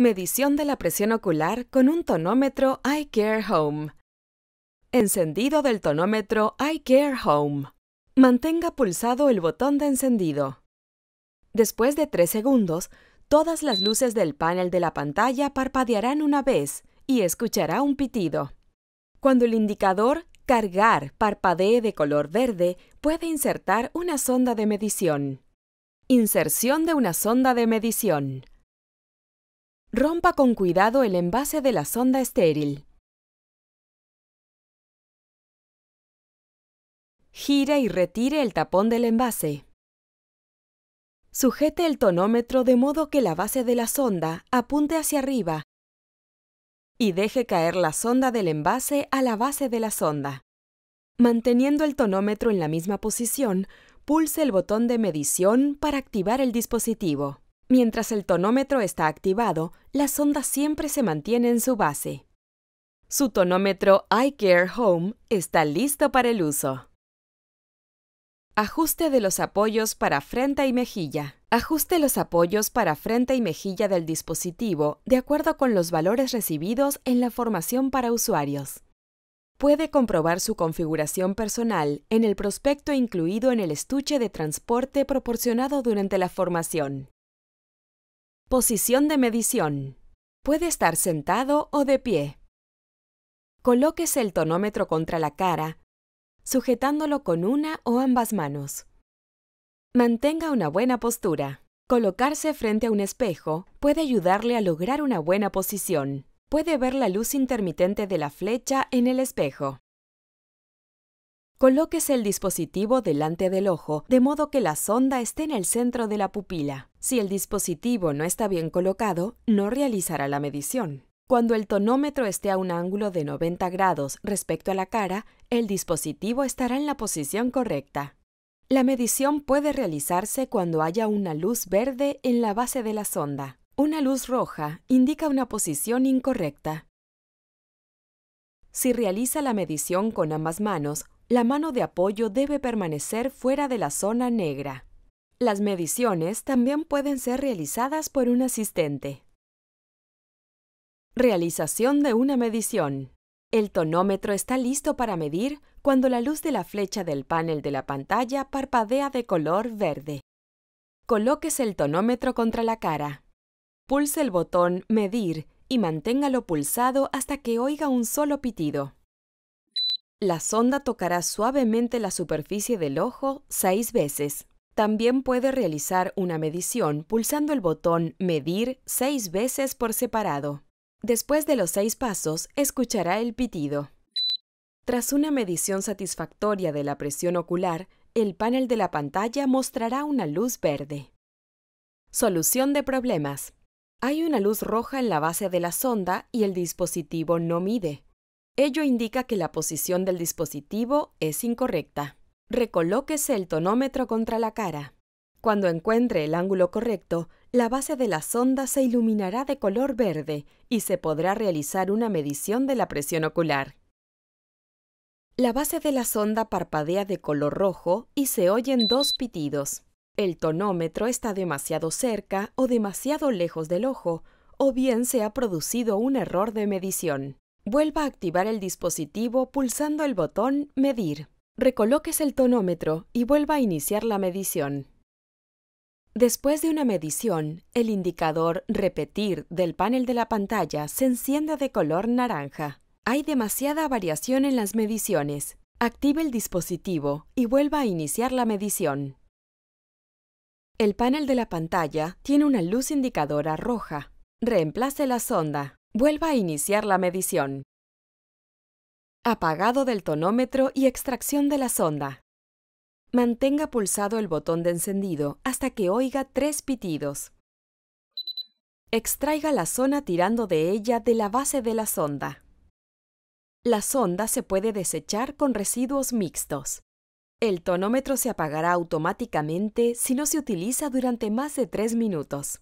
Medición de la presión ocular con un tonómetro iCare Home. Encendido del tonómetro iCare Home. Mantenga pulsado el botón de encendido. Después de 3 segundos, todas las luces del panel de la pantalla parpadearán una vez y escuchará un pitido. Cuando el indicador Cargar parpadee de color verde, puede insertar una sonda de medición. Inserción de una sonda de medición. Rompa con cuidado el envase de la sonda estéril. Gire y retire el tapón del envase. Sujete el tonómetro de modo que la base de la sonda apunte hacia arriba y deje caer la sonda del envase a la base de la sonda. Manteniendo el tonómetro en la misma posición, pulse el botón de medición para activar el dispositivo. Mientras el tonómetro está activado, la sonda siempre se mantiene en su base. Su tonómetro iCare Home está listo para el uso. Ajuste de los apoyos para frente y mejilla. Ajuste los apoyos para frente y mejilla del dispositivo de acuerdo con los valores recibidos en la formación para usuarios. Puede comprobar su configuración personal en el prospecto incluido en el estuche de transporte proporcionado durante la formación. Posición de medición. Puede estar sentado o de pie. Colóquese el tonómetro contra la cara, sujetándolo con una o ambas manos. Mantenga una buena postura. Colocarse frente a un espejo puede ayudarle a lograr una buena posición. Puede ver la luz intermitente de la flecha en el espejo. Colóquese el dispositivo delante del ojo, de modo que la sonda esté en el centro de la pupila. Si el dispositivo no está bien colocado, no realizará la medición. Cuando el tonómetro esté a un ángulo de 90 grados respecto a la cara, el dispositivo estará en la posición correcta. La medición puede realizarse cuando haya una luz verde en la base de la sonda. Una luz roja indica una posición incorrecta. Si realiza la medición con ambas manos, la mano de apoyo debe permanecer fuera de la zona negra. Las mediciones también pueden ser realizadas por un asistente. Realización de una medición. El tonómetro está listo para medir cuando la luz de la flecha del panel de la pantalla parpadea de color verde. Colóquese el tonómetro contra la cara. Pulse el botón Medir y manténgalo pulsado hasta que oiga un solo pitido. La sonda tocará suavemente la superficie del ojo seis veces. También puede realizar una medición pulsando el botón Medir seis veces por separado. Después de los seis pasos, escuchará el pitido. Tras una medición satisfactoria de la presión ocular, el panel de la pantalla mostrará una luz verde. Solución de problemas. Hay una luz roja en la base de la sonda y el dispositivo no mide. Ello indica que la posición del dispositivo es incorrecta. Recolóquese el tonómetro contra la cara. Cuando encuentre el ángulo correcto, la base de la sonda se iluminará de color verde y se podrá realizar una medición de la presión ocular. La base de la sonda parpadea de color rojo y se oyen dos pitidos. El tonómetro está demasiado cerca o demasiado lejos del ojo, o bien se ha producido un error de medición. Vuelva a activar el dispositivo pulsando el botón Medir. Recoloques el tonómetro y vuelva a iniciar la medición. Después de una medición, el indicador Repetir del panel de la pantalla se enciende de color naranja. Hay demasiada variación en las mediciones. Active el dispositivo y vuelva a iniciar la medición. El panel de la pantalla tiene una luz indicadora roja. Reemplace la sonda. Vuelva a iniciar la medición. Apagado del tonómetro y extracción de la sonda. Mantenga pulsado el botón de encendido hasta que oiga tres pitidos. Extraiga la zona tirando de ella de la base de la sonda. La sonda se puede desechar con residuos mixtos. El tonómetro se apagará automáticamente si no se utiliza durante más de tres minutos.